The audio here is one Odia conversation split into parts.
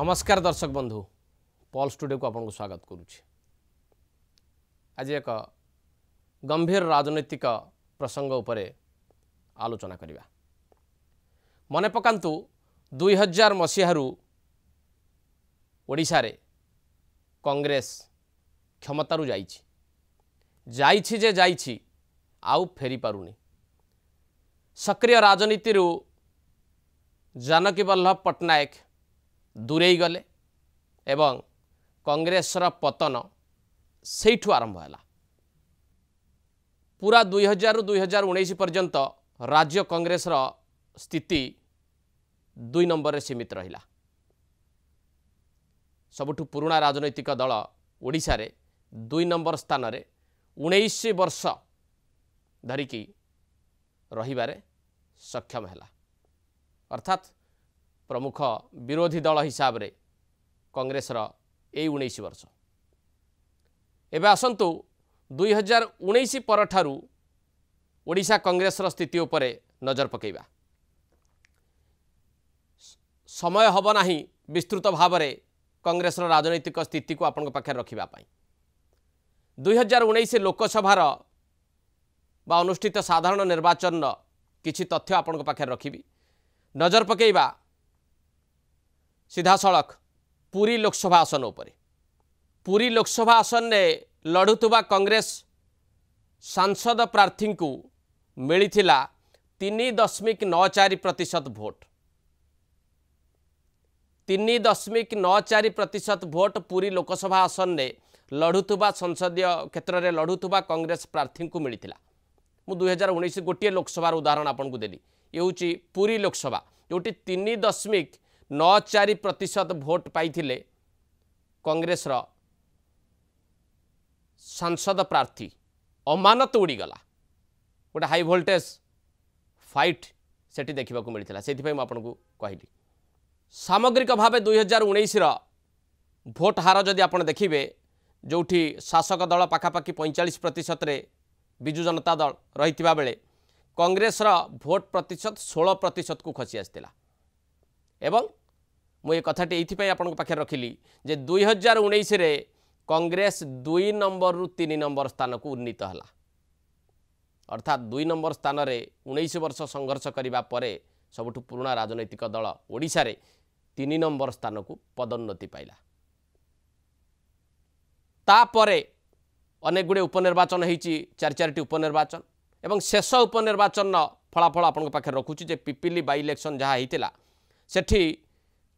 নমস্কার দর্শক বন্ধু পল স্টুডিওকে আপনার স্বাগত করুছি আজ এক গম্ভীর রাজনৈতিক প্রসঙ্গ উপরে আলোচনা করা মনে পকাতু দুই হাজার মসিহার ওড়শার কংগ্রেস ক্ষমতার যাইছি যাইছি যে যাইছি আউ ফেরি পারুনি সক্রিয় রাজনীতি জানকী বল্লভ পট্টনাক ଦୂରେଇ ଗଲେ ଏବଂ କଂଗ୍ରେସର ପତନ ସେଇଠୁ ଆରମ୍ଭ ହେଲା ପୁରା ଦୁଇହଜାରରୁ ଦୁଇହଜାର ଉଣେଇଶ ପର୍ଯ୍ୟନ୍ତ ରାଜ୍ୟ କଂଗ୍ରେସର ସ୍ଥିତି ଦୁଇ ନମ୍ବରରେ ସୀମିତ ରହିଲା ସବୁଠୁ ପୁରୁଣା ରାଜନୈତିକ ଦଳ ଓଡ଼ିଶାରେ ଦୁଇ ନମ୍ବର ସ୍ଥାନରେ ଉଣେଇଶ ବର୍ଷ ଧରିକି ରହିବାରେ ସକ୍ଷମ ହେଲା ଅର୍ଥାତ୍ ପ୍ରମୁଖ ବିରୋଧୀ ଦଳ ହିସାବରେ କଂଗ୍ରେସର ଏଇ ଉଣେଇଶ ବର୍ଷ ଏବେ ଆସନ୍ତୁ ଦୁଇହଜାର ଉଣେଇଶ ପରଠାରୁ ଓଡ଼ିଶା କଂଗ୍ରେସର ସ୍ଥିତି ଉପରେ ନଜର ପକାଇବା ସମୟ ହେବ ନାହିଁ ବିସ୍ତୃତ ଭାବରେ କଂଗ୍ରେସର ରାଜନୈତିକ ସ୍ଥିତିକୁ ଆପଣଙ୍କ ପାଖରେ ରଖିବା ପାଇଁ ଦୁଇହଜାର ଉଣେଇଶ ଲୋକସଭାର ବା ଅନୁଷ୍ଠିତ ସାଧାରଣ ନିର୍ବାଚନର କିଛି ତଥ୍ୟ ଆପଣଙ୍କ ପାଖରେ ରଖିବି ନଜର ପକାଇବା ସିଧାସଳଖ ପୁରୀ ଲୋକସଭା ଆସନ ଉପରେ ପୁରୀ ଲୋକସଭା ଆସନରେ ଲଢ଼ୁଥିବା କଂଗ୍ରେସ ସାଂସଦ ପ୍ରାର୍ଥୀଙ୍କୁ ମିଳିଥିଲା ତିନି ଦଶମିକ ନଅ ଚାରି ପ୍ରତିଶତ ଭୋଟ ତିନି ଦଶମିକ ନଅ ଚାରି ପ୍ରତିଶତ ଭୋଟ ପୁରୀ ଲୋକସଭା ଆସନରେ ଲଢ଼ୁଥିବା ସଂସଦୀୟ କ୍ଷେତ୍ରରେ ଲଢ଼ୁଥିବା କଂଗ୍ରେସ ପ୍ରାର୍ଥୀଙ୍କୁ ମିଳିଥିଲା ମୁଁ ଦୁଇହଜାର ଉଣେଇଶ ଗୋଟିଏ ଲୋକସଭାର ଉଦାହରଣ ଆପଣଙ୍କୁ ଦେଲି ଇଏ ହେଉଛି ପୁରୀ ଲୋକସଭା ଯେଉଁଠି ତିନି ଦଶମିକ ନଅ ଚାରି ପ୍ରତିଶତ ଭୋଟ୍ ପାଇଥିଲେ କଂଗ୍ରେସର ସାଂସଦ ପ୍ରାର୍ଥୀ ଅମାନତ ଉଡ଼ିଗଲା ଗୋଟେ ହାଇ ଭୋଲ୍ଟେଜ୍ ଫାଇଟ୍ ସେଠି ଦେଖିବାକୁ ମିଳିଥିଲା ସେଥିପାଇଁ ମୁଁ ଆପଣଙ୍କୁ କହିଲି ସାମଗ୍ରିକ ଭାବେ ଦୁଇହଜାର ଉଣେଇଶର ଭୋଟ୍ ହାର ଯଦି ଆପଣ ଦେଖିବେ ଯେଉଁଠି ଶାସକ ଦଳ ପାଖାପାଖି ପଇଁଚାଳିଶ ପ୍ରତିଶତରେ ବିଜୁ ଜନତା ଦଳ ରହିଥିବା ବେଳେ କଂଗ୍ରେସର ଭୋଟ୍ ପ୍ରତିଶତ ଷୋହଳ ପ୍ରତିଶତକୁ ଖସି ଆସିଥିଲା ଏବଂ ମୁଁ ଏ କଥାଟି ଏଇଥିପାଇଁ ଆପଣଙ୍କ ପାଖରେ ରଖିଲି ଯେ ଦୁଇ ହଜାର ଉଣେଇଶରେ କଂଗ୍ରେସ ଦୁଇ ନମ୍ବରରୁ ତିନି ନମ୍ବର ସ୍ଥାନକୁ ଉନ୍ନୀତ ହେଲା ଅର୍ଥାତ୍ ଦୁଇ ନମ୍ବର ସ୍ଥାନରେ ଉଣେଇଶ ବର୍ଷ ସଂଘର୍ଷ କରିବା ପରେ ସବୁଠୁ ପୁରୁଣା ରାଜନୈତିକ ଦଳ ଓଡ଼ିଶାରେ ତିନି ନମ୍ବର ସ୍ଥାନକୁ ପଦୋନ୍ନତି ପାଇଲା ତାପରେ ଅନେକଗୁଡ଼ିଏ ଉପନିର୍ବାଚନ ହେଇଛି ଚାରି ଚାରିଟି ଉପନିର୍ବାଚନ ଏବଂ ଶେଷ ଉପନିର୍ବାଚନର ଫଳାଫଳ ଆପଣଙ୍କ ପାଖରେ ରଖୁଛି ଯେ ପିପିଲି ବାଇ ଇଲେକ୍ସନ୍ ଯାହା ହେଇଥିଲା ସେଠି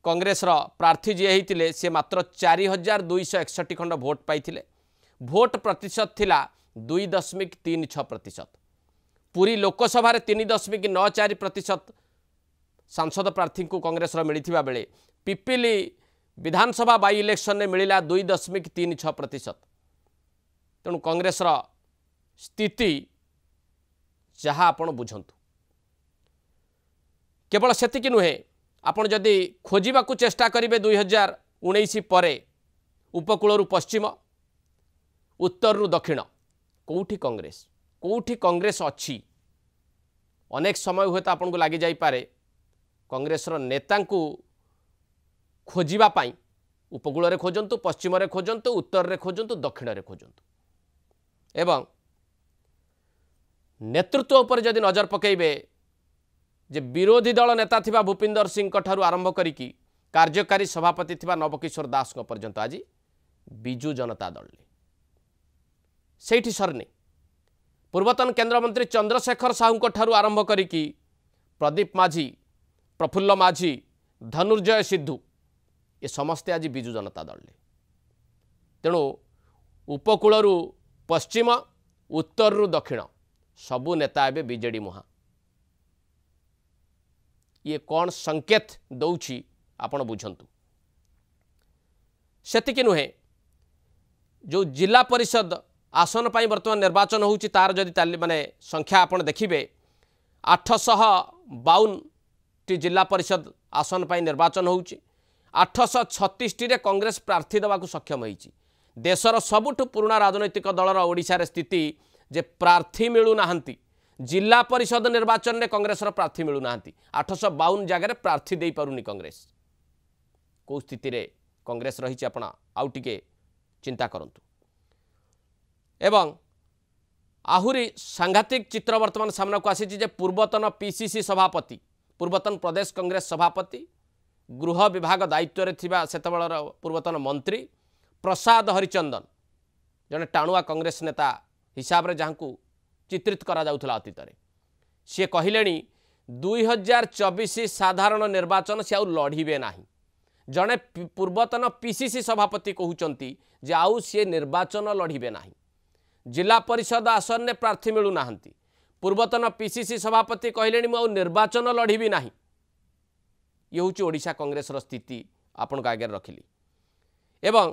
कांग्रेस प्रार्थी जी होते सी मात्र चारि हजार दुईश एकसठ खंड भोट पाई भोट प्रतिशत थिला दुई दशमिक तीन छ प्रतिशत पूरी लोकसभा तीन दशमिक नौ चार प्रतिशत सांसद प्रार्थी को कंग्रेस मिलता बेले पिपिली विधानसभा बै इलेक्शन में मिलला दुई दशमिक तीन छ प्रतिशत तेणु कंग्रेस स्थिति जहाँ आप बुझु केवल से नुहे ଆପଣ ଯଦି ଖୋଜିବାକୁ ଚେଷ୍ଟା କରିବେ ଦୁଇ ହଜାର ଉଣେଇଶ ପରେ ଉପକୂଳରୁ ପଶ୍ଚିମ ଉତ୍ତରରୁ ଦକ୍ଷିଣ କେଉଁଠି କଂଗ୍ରେସ କେଉଁଠି କଂଗ୍ରେସ ଅଛି ଅନେକ ସମୟ ହୁଏତ ଆପଣଙ୍କୁ ଲାଗିଯାଇପାରେ କଂଗ୍ରେସର ନେତାଙ୍କୁ ଖୋଜିବା ପାଇଁ ଉପକୂଳରେ ଖୋଜନ୍ତୁ ପଶ୍ଚିମରେ ଖୋଜନ୍ତୁ ଉତ୍ତରରେ ଖୋଜନ୍ତୁ ଦକ୍ଷିଣରେ ଖୋଜନ୍ତୁ ଏବଂ ନେତୃତ୍ୱ ଉପରେ ଯଦି ନଜର ପକାଇବେ ଯେ ବିରୋଧୀ ଦଳ ନେତା ଥିବା ଭୂପିନ୍ଦର ସିଂଙ୍କ ଠାରୁ ଆରମ୍ଭ କରିକି କାର୍ଯ୍ୟକାରୀ ସଭାପତି ଥିବା ନବକିଶୋର ଦାସଙ୍କ ପର୍ଯ୍ୟନ୍ତ ଆଜି ବିଜୁ ଜନତା ଦଳରେ ସେଇଠି ସରିନି ପୂର୍ବତନ କେନ୍ଦ୍ରମନ୍ତ୍ରୀ ଚନ୍ଦ୍ରଶେଖର ସାହୁଙ୍କ ଠାରୁ ଆରମ୍ଭ କରିକି ପ୍ରଦୀପ ମାଝୀ ପ୍ରଫୁଲ୍ଲ ମାଝୀ ଧନୁର୍ଜୟ ସିଦ୍ଧୁ ଏ ସମସ୍ତେ ଆଜି ବିଜୁ ଜନତା ଦଳରେ ତେଣୁ ଉପକୂଳରୁ ପଶ୍ଚିମ ଉତ୍ତରରୁ ଦକ୍ଷିଣ ସବୁ ନେତା ଏବେ ବିଜେଡ଼ି ମୁହାଁ ଇଏ କ'ଣ ସଙ୍କେତ ଦେଉଛି ଆପଣ ବୁଝନ୍ତୁ ସେତିକି ନୁହେଁ ଯେଉଁ ଜିଲ୍ଲା ପରିଷଦ ଆସନ ପାଇଁ ବର୍ତ୍ତମାନ ନିର୍ବାଚନ ହେଉଛି ତା'ର ଯଦି ମାନେ ସଂଖ୍ୟା ଆପଣ ଦେଖିବେ ଆଠଶହ ବାଉନଟି ଜିଲ୍ଲା ପରିଷଦ ଆସନ ପାଇଁ ନିର୍ବାଚନ ହେଉଛି ଆଠଶହ ଛତିଶଟିରେ କଂଗ୍ରେସ ପ୍ରାର୍ଥୀ ଦେବାକୁ ସକ୍ଷମ ହୋଇଛି ଦେଶର ସବୁଠୁ ପୁରୁଣା ରାଜନୈତିକ ଦଳର ଓଡ଼ିଶାରେ ସ୍ଥିତି ଯେ ପ୍ରାର୍ଥୀ ମିଳୁନାହାନ୍ତି ଜିଲ୍ଲା ପରିଷଦ ନିର୍ବାଚନରେ କଂଗ୍ରେସର ପ୍ରାର୍ଥୀ ମିଳୁନାହାନ୍ତି ଆଠଶହ ବାଉନ ଜାଗାରେ ପ୍ରାର୍ଥୀ ଦେଇପାରୁନି କଂଗ୍ରେସ କେଉଁ ସ୍ଥିତିରେ କଂଗ୍ରେସ ରହିଛି ଆପଣ ଆଉ ଟିକେ ଚିନ୍ତା କରନ୍ତୁ ଏବଂ ଆହୁରି ସାଂଘାତିକ ଚିତ୍ର ବର୍ତ୍ତମାନ ସାମ୍ନାକୁ ଆସିଛି ଯେ ପୂର୍ବତନ ପିସିସି ସଭାପତି ପୂର୍ବତନ ପ୍ରଦେଶ କଂଗ୍ରେସ ସଭାପତି ଗୃହ ବିଭାଗ ଦାୟିତ୍ୱରେ ଥିବା ସେତେବେଳର ପୂର୍ବତନ ମନ୍ତ୍ରୀ ପ୍ରସାଦ ହରିଚନ୍ଦନ ଜଣେ ଟାଣୁଆ କଂଗ୍ରେସ ନେତା ହିସାବରେ ଯାହାଙ୍କୁ ଚିତ୍ରିତ କରାଯାଉଥିଲା ଅତୀତରେ ସିଏ କହିଲେଣି ଦୁଇହଜାର ଚବିଶ ସାଧାରଣ ନିର୍ବାଚନ ସେ ଆଉ ଲଢ଼ିବେ ନାହିଁ ଜଣେ ପୂର୍ବତନ ପିସିସି ସଭାପତି କହୁଛନ୍ତି ଯେ ଆଉ ସିଏ ନିର୍ବାଚନ ଲଢ଼ିବେ ନାହିଁ ଜିଲ୍ଲା ପରିଷଦ ଆସନରେ ପ୍ରାର୍ଥୀ ମିଳୁନାହାନ୍ତି ପୂର୍ବତନ ପିସିସି ସଭାପତି କହିଲେଣି ମୁଁ ଆଉ ନିର୍ବାଚନ ଲଢ଼ିବି ନାହିଁ ଇଏ ହେଉଛି ଓଡ଼ିଶା କଂଗ୍ରେସର ସ୍ଥିତି ଆପଣଙ୍କ ଆଗରେ ରଖିଲି ଏବଂ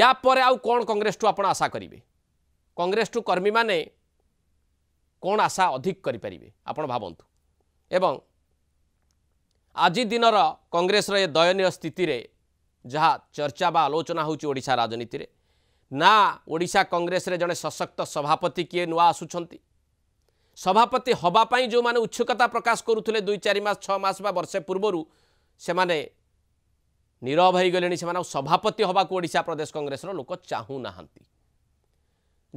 ୟା ପରେ ଆଉ କ'ଣ କଂଗ୍ରେସଠୁ ଆପଣ ଆଶା କରିବେ କଂଗ୍ରେସଠୁ କର୍ମୀମାନେ କ'ଣ ଆଶା ଅଧିକ କରିପାରିବେ ଆପଣ ଭାବନ୍ତୁ ଏବଂ ଆଜି ଦିନର କଂଗ୍ରେସର ଏ ଦୟନୀୟ ସ୍ଥିତିରେ ଯାହା ଚର୍ଚ୍ଚା ବା ଆଲୋଚନା ହେଉଛି ଓଡ଼ିଶା ରାଜନୀତିରେ ନା ଓଡ଼ିଶା କଂଗ୍ରେସରେ ଜଣେ ସଶକ୍ତ ସଭାପତି କିଏ ନୂଆ ଆସୁଛନ୍ତି ସଭାପତି ହେବା ପାଇଁ ଯେଉଁମାନେ ଉତ୍ସୁକତା ପ୍ରକାଶ କରୁଥିଲେ ଦୁଇ ଚାରି ମାସ ଛଅ ମାସ ବା ବର୍ଷେ ପୂର୍ବରୁ ସେମାନେ ନିରବ ହୋଇଗଲେଣି ସେମାନେ ସଭାପତି ହେବାକୁ ଓଡ଼ିଶା ପ୍ରଦେଶ କଂଗ୍ରେସର ଲୋକ ଚାହୁଁନାହାନ୍ତି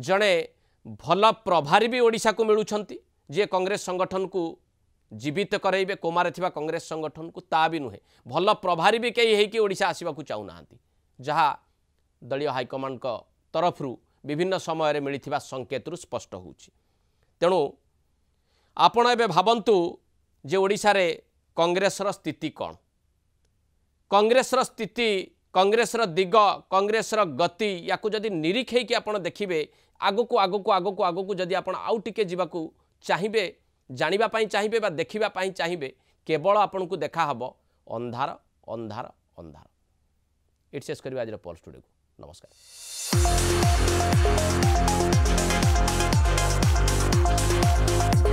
ଜଣେ ଭଲ ପ୍ରଭାରୀ ବି ଓଡ଼ିଶାକୁ ମିଳୁଛନ୍ତି ଯିଏ କଂଗ୍ରେସ ସଂଗଠନକୁ ଜୀବିତ କରାଇବେ କୋମାରେ ଥିବା କଂଗ୍ରେସ ସଂଗଠନକୁ ତା ବି ନୁହେଁ ଭଲ ପ୍ରଭାରୀ ବି କେହି ହେଇକି ଓଡ଼ିଶା ଆସିବାକୁ ଚାହୁଁନାହାନ୍ତି ଯାହା ଦଳୀୟ ହାଇକମାଣ୍ଡଙ୍କ ତରଫରୁ ବିଭିନ୍ନ ସମୟରେ ମିଳିଥିବା ସଙ୍କେତରୁ ସ୍ପଷ୍ଟ ହେଉଛି ତେଣୁ ଆପଣ ଏବେ ଭାବନ୍ତୁ ଯେ ଓଡ଼ିଶାରେ କଂଗ୍ରେସର ସ୍ଥିତି କ'ଣ କଂଗ୍ରେସର ସ୍ଥିତି କଂଗ୍ରେସର ଦିଗ କଂଗ୍ରେସର ଗତି ୟାକୁ ଯଦି ନିରୀକ୍ଷେଇକି ଆପଣ ଦେଖିବେ ଆଗକୁ ଆଗକୁ ଆଗକୁ ଆଗକୁ ଯଦି ଆପଣ ଆଉ ଟିକେ ଯିବାକୁ ଚାହିଁବେ ଜାଣିବା ପାଇଁ ଚାହିଁବେ ବା ଦେଖିବା ପାଇଁ ଚାହିଁବେ କେବଳ ଆପଣଙ୍କୁ ଦେଖା ହେବ ଅନ୍ଧାର ଅନ୍ଧାର ଅନ୍ଧାର ଏଠି ଶେଷ କରିବା ଆଜିର ପଲ୍ ଷ୍ଟୁଡ଼ିଓକୁ ନମସ୍କାର We'll be right back.